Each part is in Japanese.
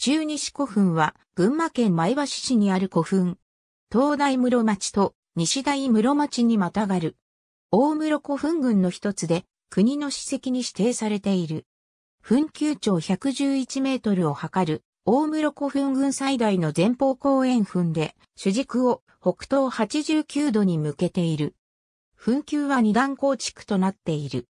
中西古墳は群馬県前橋市にある古墳。東大室町と西大室町にまたがる。大室古墳群の一つで国の史跡に指定されている。墳丘長111メートルを測る大室古墳群最大の前方公園墳で主軸を北東89度に向けている。墳丘は二段構築となっている。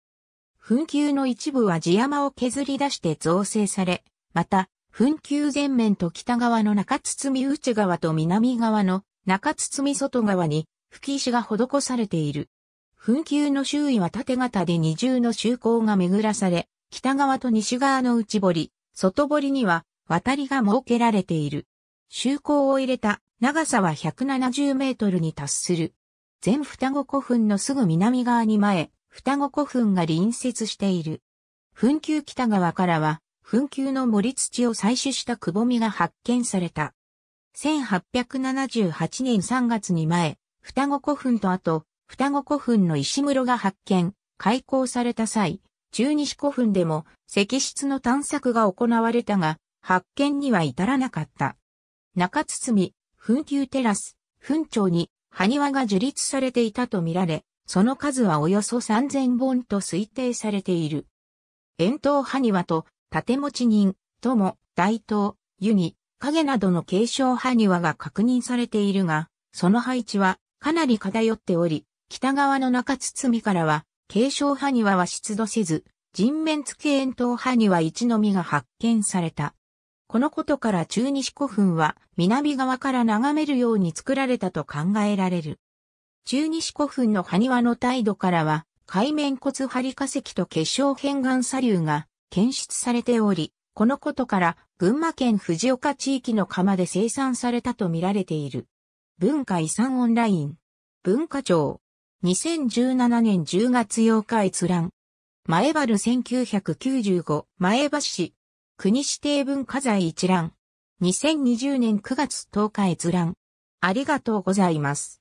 墳丘の一部は地山を削り出して造成され、また、墳丘前面と北側の中堤内側と南側の中堤外側に吹石が施されている。墳丘の周囲は縦型で二重の周口が巡らされ、北側と西側の内堀、外堀には渡りが設けられている。周口を入れた長さは170メートルに達する。全双子古墳のすぐ南側に前、双子古墳が隣接している。墳丘北側からは墳丘の森土を採取したくぼみが発見された。1878年3月に前、双子古墳と後、双子古墳の石室が発見、開港された際、中西古墳でも石室の探索が行われたが、発見には至らなかった。中堤、墳丘テラス、墳長に埴輪が樹立されていたとみられ、その数はおよそ3000本と推定されている。円筒埴輪と盾持ち人、友、大東、湯に、影などの継承埴輪が確認されているが、その配置はかなり偏っており、北側の中堤からは、継承埴輪は出土せず、人面付け円筒埴輪1のみが発見された。このことから中西古墳は南側から眺めるように作られたと考えられる。中西古墳の埴輪の態度からは、海面骨張り化石と結晶片岩砂流が検出されており、このことから群馬県藤岡地域の釜で生産されたとみられている。文化遺産オンライン。文化庁。2017年10月8日閲覧。前原1995前橋市国指定文化財一覧。2020年9月10日閲覧。ありがとうございます。